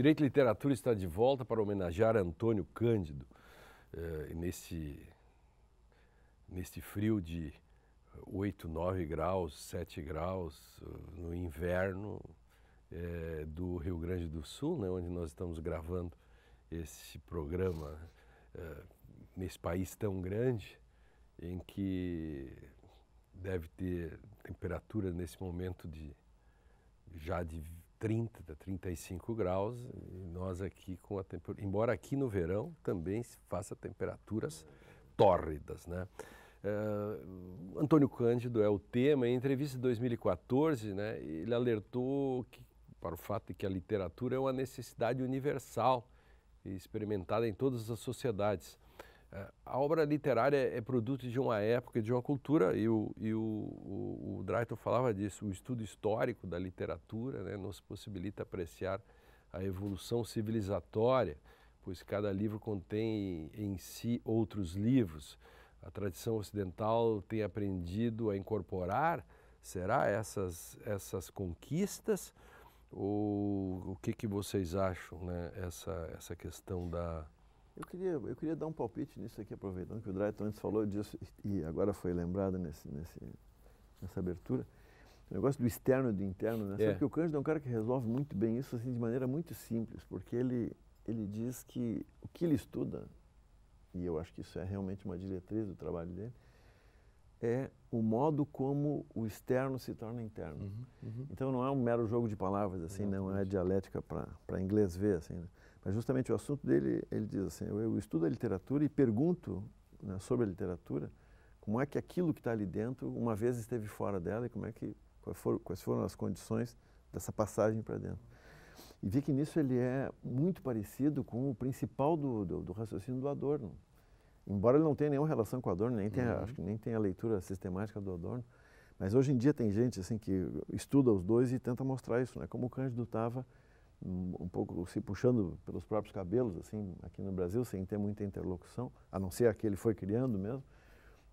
Direito e Literatura está de volta para homenagear Antônio Cândido eh, nesse, nesse frio de 8, 9 graus, 7 graus no inverno eh, do Rio Grande do Sul, né, onde nós estamos gravando esse programa eh, nesse país tão grande em que deve ter temperatura nesse momento de já de 30, 35 graus, e nós aqui com a temperatura. Embora aqui no verão também se faça temperaturas tórridas, né? Uh, Antônio Cândido é o tema. Em entrevista de 2014, né, ele alertou que, para o fato de que a literatura é uma necessidade universal e experimentada em todas as sociedades a obra literária é, é produto de uma época, de uma cultura, e o, e o, o, o Drayton falava disso, o estudo histórico da literatura né, nos possibilita apreciar a evolução civilizatória, pois cada livro contém em si outros livros. A tradição ocidental tem aprendido a incorporar, será, essas, essas conquistas? Ou o que, que vocês acham, né, essa, essa questão da eu queria, eu queria dar um palpite nisso aqui, aproveitando que o Drayton antes falou disso e agora foi lembrado nesse, nesse, nessa abertura. O negócio do externo e do interno, né? É. que o Cândido é um cara que resolve muito bem isso assim, de maneira muito simples, porque ele, ele diz que o que ele estuda, e eu acho que isso é realmente uma diretriz do trabalho dele, é o modo como o externo se torna interno. Uhum, uhum. Então não é um mero jogo de palavras, assim, Exatamente. não é dialética para inglês ver, assim, né? Mas justamente o assunto dele, ele diz assim, eu, estudo a literatura e pergunto né, sobre a literatura como é que aquilo que está ali dentro uma vez esteve fora dela e como é que, quais foram as condições dessa passagem para dentro. E vi que nisso ele é muito parecido com o principal do, do, do raciocínio do Adorno. Embora ele não tenha nenhuma relação com o Adorno, nem uhum. tenha, acho que nem tenha a leitura sistemática do Adorno, mas hoje em dia tem gente assim que estuda os dois e tenta mostrar isso, né? Como o Cândido estava um pouco se puxando pelos próprios cabelos, assim, aqui no Brasil, sem ter muita interlocução, a não ser a que ele foi criando mesmo,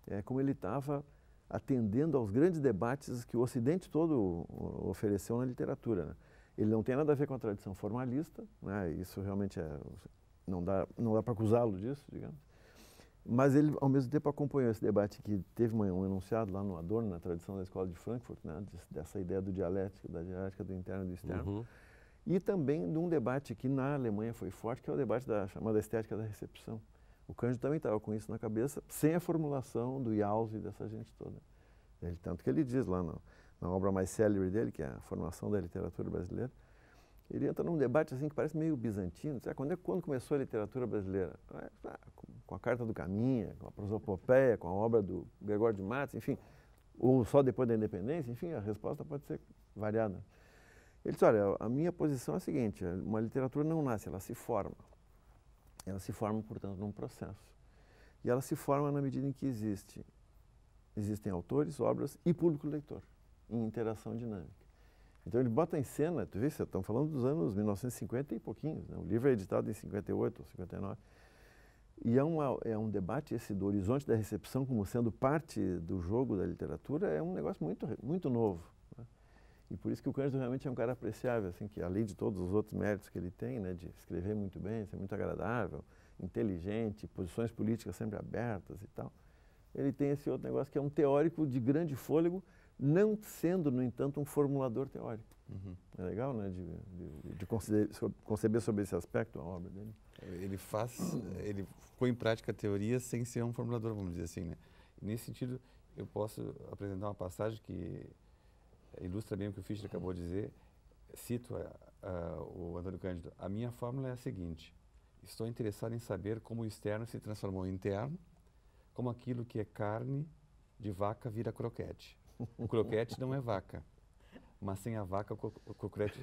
é como ele estava atendendo aos grandes debates que o Ocidente todo ofereceu na literatura. Né? Ele não tem nada a ver com a tradição formalista, né? isso realmente é, não dá, não dá para acusá-lo disso, digamos. Mas ele, ao mesmo tempo, acompanhou esse debate que teve um enunciado lá no Adorno, na tradição da escola de Frankfurt, né? dessa ideia do dialético, da dialética do interno e do externo. Uhum e também de um debate que na Alemanha foi forte, que é o debate da chamada estética da recepção. O Cândido também estava com isso na cabeça, sem a formulação do Yaus e dessa gente toda. Ele, tanto que ele diz lá no, na obra mais célebre dele, que é a formação da literatura brasileira, ele entra num debate assim que parece meio bizantino. Ah, quando, é, quando começou a literatura brasileira? Ah, ah, com a Carta do Caminha, com a prosopopeia, com a obra do Gregório de Matos, enfim, ou só depois da independência, enfim, a resposta pode ser variada. Ele disse, olha, a minha posição é a seguinte, eh, uma literatura não nasce, ela se forma. Ela se forma, portanto, num processo. E ela se forma na medida em que existe. Existem autores, obras e público leitor, em interação dinâmica. Então ele bota em cena, tu vê, estamos falando dos anos 1950 e pouquinhos, né? o livro é editado em 58 ou 59, e é, uma, é um debate esse do horizonte da recepção como sendo parte do jogo da literatura, é um negócio muito, muito novo. E por isso que o Cândido realmente é um cara apreciável, assim, que além de todos os outros méritos que ele tem, né, de escrever muito bem, ser muito agradável, inteligente, posições políticas sempre abertas e tal, ele tem esse outro negócio que é um teórico de grande fôlego, não sendo, no entanto, um formulador teórico. Uhum. É legal, né, de, de, de conceber, sobre esse aspecto a obra dele. Ele faz, ele põe em prática a teoria sem ser um formulador, vamos dizer assim, né? nesse sentido, eu posso apresentar uma passagem que é ilustra bem o que o Fischer acabou de dizer, cito uh, o Antônio Cândido, a minha fórmula é a seguinte, estou interessado em saber como o externo se transformou em interno, como aquilo que é carne de vaca vira croquete. O croquete não é vaca, mas sem a vaca o, cro o croquete,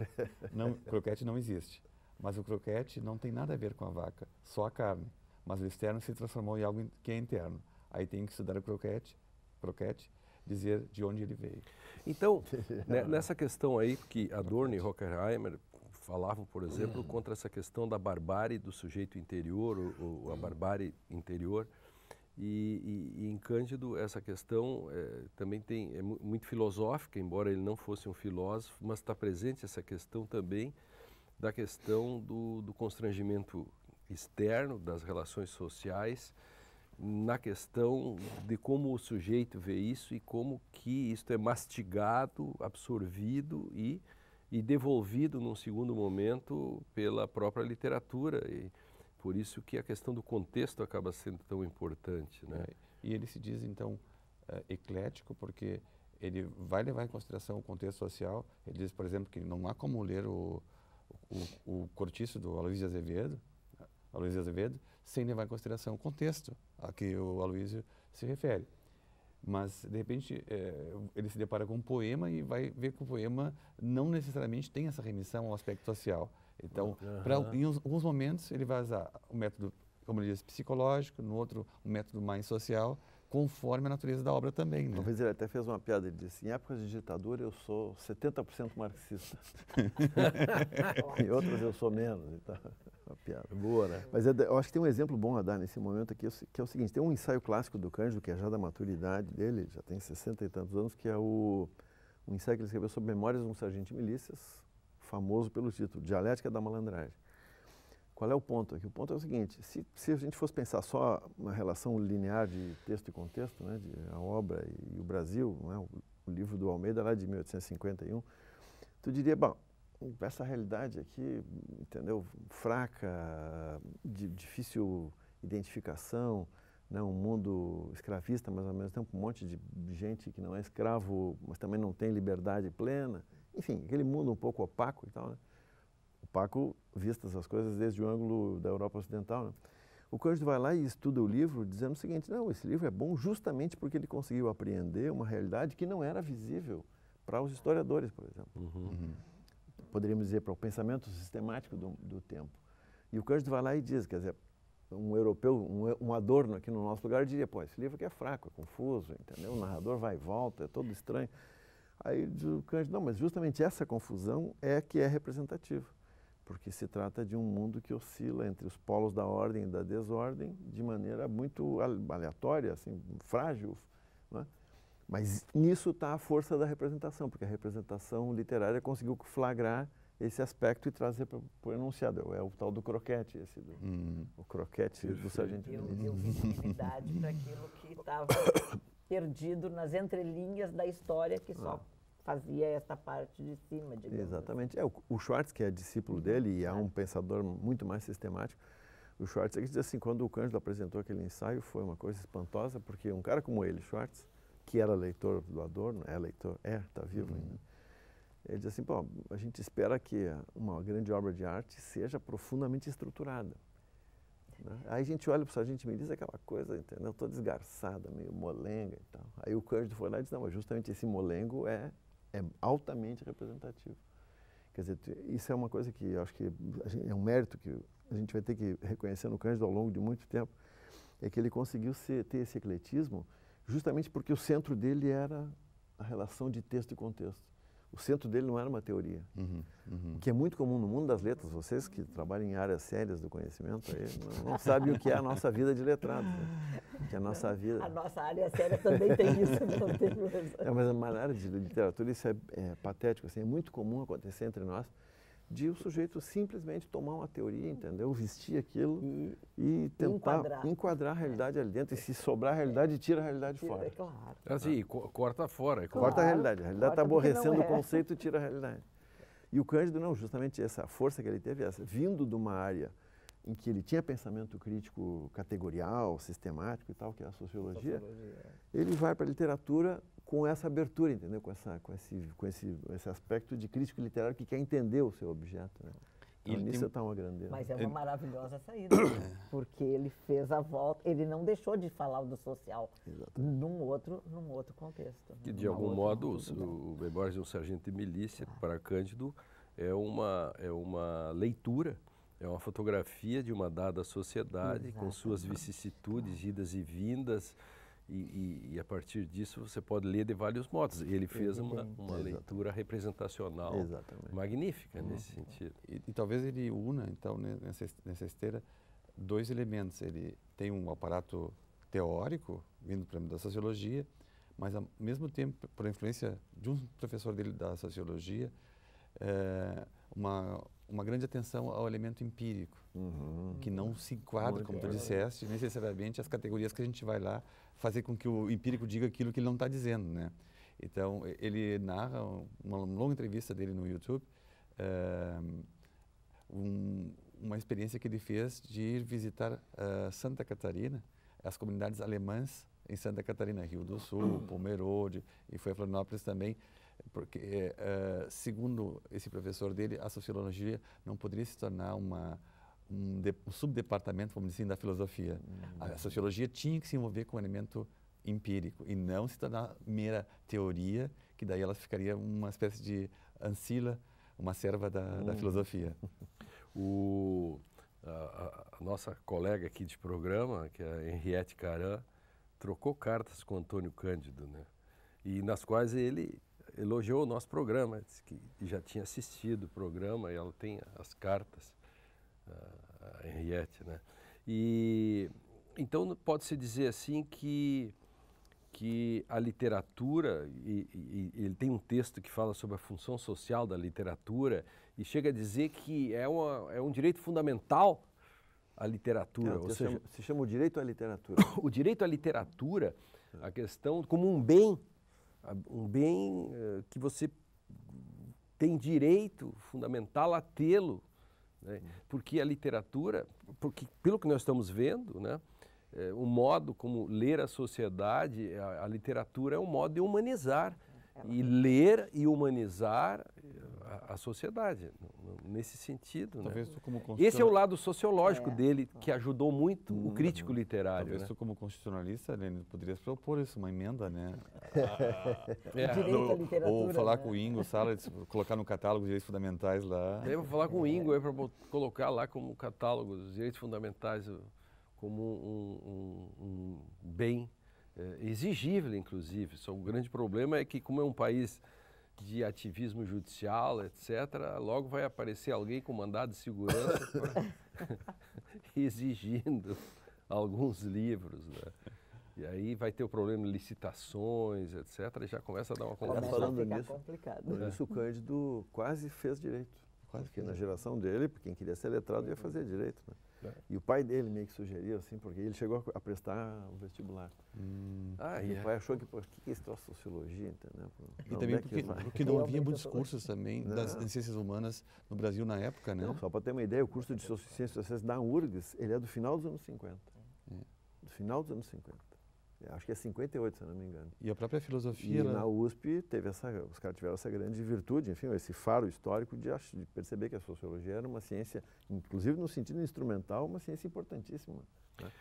não, croquete não existe. Mas o croquete não tem nada a ver com a vaca, só a carne. Mas o externo se transformou em algo que é interno. Aí tem que estudar o croquete, croquete dizer de onde ele veio. Então, né, nessa questão aí que Adorno e Hockenheimer falavam, por exemplo, uhum. contra essa questão da barbárie do sujeito interior, ou, ou a uhum. barbárie interior, e, e, e, em Cândido essa questão é, também tem é muito filosófica, embora ele não fosse um filósofo, mas está presente essa questão também da questão do, do constrangimento externo das relações sociais na questão de como o sujeito vê isso e como que isto é mastigado, absorvido e, e devolvido num segundo momento pela própria literatura. E por isso que a questão do contexto acaba sendo tão importante. Né? É. E ele se diz, então, eh, eclético, porque ele vai levar em consideração o contexto social. Ele diz, por exemplo, que não há como ler o, o, o Cortiço do Aloysio Azevedo, Aloysio Azevedo sem levar em consideração o contexto a que o Aloysio se refere. Mas, de repente, é, ele se depara com um poema e vai ver que o poema não necessariamente tem essa remissão ao aspecto social. Então, uhum. pra, em alguns momentos, ele vai usar o método, como ele diz, psicológico, no outro, um método mais social conforme a natureza da obra também. Né? Uma vez ele até fez uma piada, ele disse, em épocas de ditadura eu sou 70% marxista, em outras eu sou menos. Então, uma piada. Boa, né? Mas é eu acho que tem um exemplo bom a dar nesse momento aqui, é que é o seguinte, tem um ensaio clássico do Cândido, que é já da maturidade dele, já tem 60 e tantos anos, que é o, um ensaio que ele escreveu sobre Memórias de um Sargento de Milícias, famoso pelo título Dialética da Malandragem. Qual é o ponto aqui? O ponto é o seguinte: se, se a gente fosse pensar só na relação linear de texto e contexto, né, de a obra e o Brasil, né, o, o livro do Almeida lá de 1851, tu diria, bom, essa realidade aqui, entendeu, fraca, de difícil identificação, né, um mundo escravista, mas ao mesmo tempo um monte de gente que não é escravo, mas também não tem liberdade plena, enfim, aquele mundo um pouco opaco e tal, né? Paco vistas as coisas desde o ângulo da Europa Ocidental. Né? O Cândido vai lá e estuda o livro dizendo o seguinte, não, esse livro é bom justamente porque ele conseguiu apreender uma realidade que não era visível para os historiadores, por exemplo. Uhum. Uhum. Poderíamos dizer para o pensamento sistemático do, do tempo. E o Cândido vai lá e diz, quer dizer, um europeu, um, um, adorno aqui no nosso lugar diria, pô, esse livro aqui é fraco, é confuso, entendeu? O narrador vai e volta, é todo estranho. Aí diz o Cândido, não, mas justamente essa confusão é que é representativa porque se trata de um mundo que oscila entre os polos da ordem e da desordem de maneira muito aleatória, assim, frágil. Né? Mas nisso está a força da representação, porque a representação literária conseguiu flagrar esse aspecto e trazer para o enunciado. É o tal do croquete, esse do, hum. o croquete do sargento. Eu, visibilidade para aquilo que estava perdido nas entrelinhas da história que só ah fazia essa parte de cima, mim. Assim. Exatamente. É, o, o Schwartz, que é discípulo uhum. dele e é uhum. um pensador muito mais sistemático, o Schwartz ele diz assim, quando o Cândido apresentou aquele ensaio, foi uma coisa espantosa, porque um cara como ele, Schwartz, que era leitor do Adorno, é leitor, é, está vivo uhum. ainda, ele diz assim, pô, a gente espera que uma grande obra de arte seja profundamente estruturada. Né? É. Aí a gente olha para o sargento me diz aquela coisa, entendeu? Estou desgarçada, meio molenga e tal. Aí o Cândido foi lá e disse, não, mas justamente esse molengo é é altamente representativo. Quer dizer, isso é uma coisa que acho que é um mérito que a gente vai ter que reconhecer no Cândido ao longo de muito tempo, é que ele conseguiu ser, ter esse ecletismo justamente porque o centro dele era a relação de texto e contexto o centro dele não era uma teoria. Uhum, uhum. O que é muito comum no mundo das letras, vocês que trabalham em áreas sérias do conhecimento, aí, não, não sabem o que é a nossa vida de letrado. Né? Que é a nossa vida... A nossa área séria também tem isso. Não é, mas na área de literatura isso é, é, patético. Assim, é muito comum acontecer entre nós de o sujeito simplesmente tomar uma teoria, entendeu? Vestir aquilo e, e tentar enquadrar. enquadrar. a realidade é. ali dentro. E se sobrar a realidade, é. tira a realidade tira, fora. É claro. É assim, ah. co corta fora. É claro. Corta a realidade. A realidade está aborrecendo é. o conceito e tira a realidade. E o Cândido, não, justamente essa força que ele teve, essa, vindo de uma área em que ele tinha pensamento crítico categorial, sistemático e tal, que é a sociologia, sociologia. ele vai para a literatura com essa abertura, entendeu? Com, essa, com, esse, com esse, esse aspecto de crítico literário que quer entender o seu objeto. Né? Então, nisso tem... está uma grandeza. Mas é uma maravilhosa saída, né? é. porque ele fez a volta, ele não deixou de falar do social num outro, num outro contexto. Né? Que de algum modo, contexto. o, o Memórias de um Sargento de Milícia ah. para Cândido é uma, é uma leitura, é uma fotografia de uma dada sociedade Exatamente. com suas vicissitudes, idas e vindas, e, e, e, a partir disso você pode ler de vários modos. Ele fez uma, uma leitura representacional Exatamente. magnífica uhum. nesse sentido. E, e, talvez ele una, então, nessa, esteira, dois elementos. Ele tem um aparato teórico, vindo para da sociologia, mas ao mesmo tempo, por influência de um professor dele da sociologia, é, uma, uma grande atenção ao elemento empírico. Uhum. que não se enquadra, como tu disseste, necessariamente as categorias que a gente vai lá fazer com que o empírico diga aquilo que ele não está dizendo, né? Então, ele narra uma longa entrevista dele no YouTube, uh, um, uma experiência que ele fez de ir visitar uh, Santa Catarina, as comunidades alemãs em Santa Catarina, Rio do Sul, uhum. Pomerode, e foi a Florianópolis também, porque, uh, segundo esse professor dele, a sociologia não poderia se tornar uma um, de, um subdepartamento, vamos dizer assim, da filosofia. Uhum. A, sociologia tinha que se envolver com o elemento empírico e não se tornar mera teoria, que daí ela ficaria uma espécie de ancila, uma serva da, uhum. da hum. filosofia. o, a, a, nossa colega aqui de programa, que é a Henriette Caran, trocou cartas com Antônio Cândido, né? E nas quais ele elogiou o nosso programa, disse que já tinha assistido o programa e ela tem as cartas a Henriette, né? E então pode-se dizer assim que que a literatura, e, e, ele tem um texto que fala sobre a função social da literatura, e chega a dizer que é, uma, é um direito fundamental a literatura. É, ou seja, chama, se chama o direito à literatura. o direito à literatura, é. a questão como um bem, um bem uh, que você tem direito fundamental a tê-lo né? Porque a literatura, porque pelo que nós estamos vendo, né, é, o modo como ler a sociedade, a, a literatura é um modo de humanizar. E é. ler e humanizar a, a sociedade, nesse sentido. Né? Talvez né? como constitucional... Esse é o lado sociológico é. dele, tá. que ajudou muito hum, o crítico uhum. literário. Talvez né? tu, como constitucionalista, Lênin, poderias propor isso, uma emenda, né? é. Direito à literatura. Ou falar né? com o Ingo Sala, colocar no catálogo de direitos fundamentais lá. Eu vou falar com o é. Ingo para colocar lá como catálogo dos direitos fundamentais, como um, um, um bem é, exigível, inclusive. Só o grande problema é que, como é um país de ativismo judicial, etc., logo vai aparecer alguém com mandado de segurança pra... exigindo alguns livros. Né? E aí vai ter o problema de licitações, etc., e já começa a dar uma confusão. Falando nisso, complicado. Né? Isso o é. Cândido quase fez direito. Quase que na geração dele, quem queria ser letrado ia uhum. fazer direito. Né? E o pai dele meio que sugeriu, assim, porque ele chegou a prestar o vestibular. Hum. Ah, e é. o pai achou que, pô, que, que é sociologia, entendeu? E não, também porque, porque não havia muitos cursos também não. das, ciências humanas no Brasil na época, né? Não, só para ter uma ideia, o curso de ciências sociais da URGS, ele é do final dos anos 50. É. Do final dos anos 50. É, acho que é 58, se eu não me engano. E a própria filosofia. E né? na USP teve essa, os caras tiveram essa grande virtude, enfim, esse faro histórico de, de perceber que a sociologia era uma ciência, inclusive no sentido instrumental, uma ciência importantíssima. Né?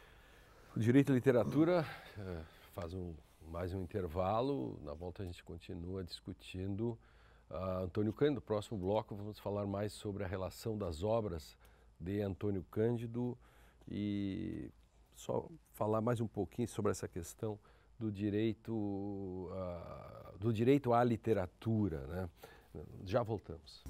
O direito à literatura eh, faz um, mais um intervalo. Na volta a gente continua discutindo uh, Antônio Cândido. No próximo bloco vamos falar mais sobre a relação das obras de Antônio Cândido e só falar mais um pouquinho sobre essa questão do direito, ah, do direito à literatura. Né? Já voltamos.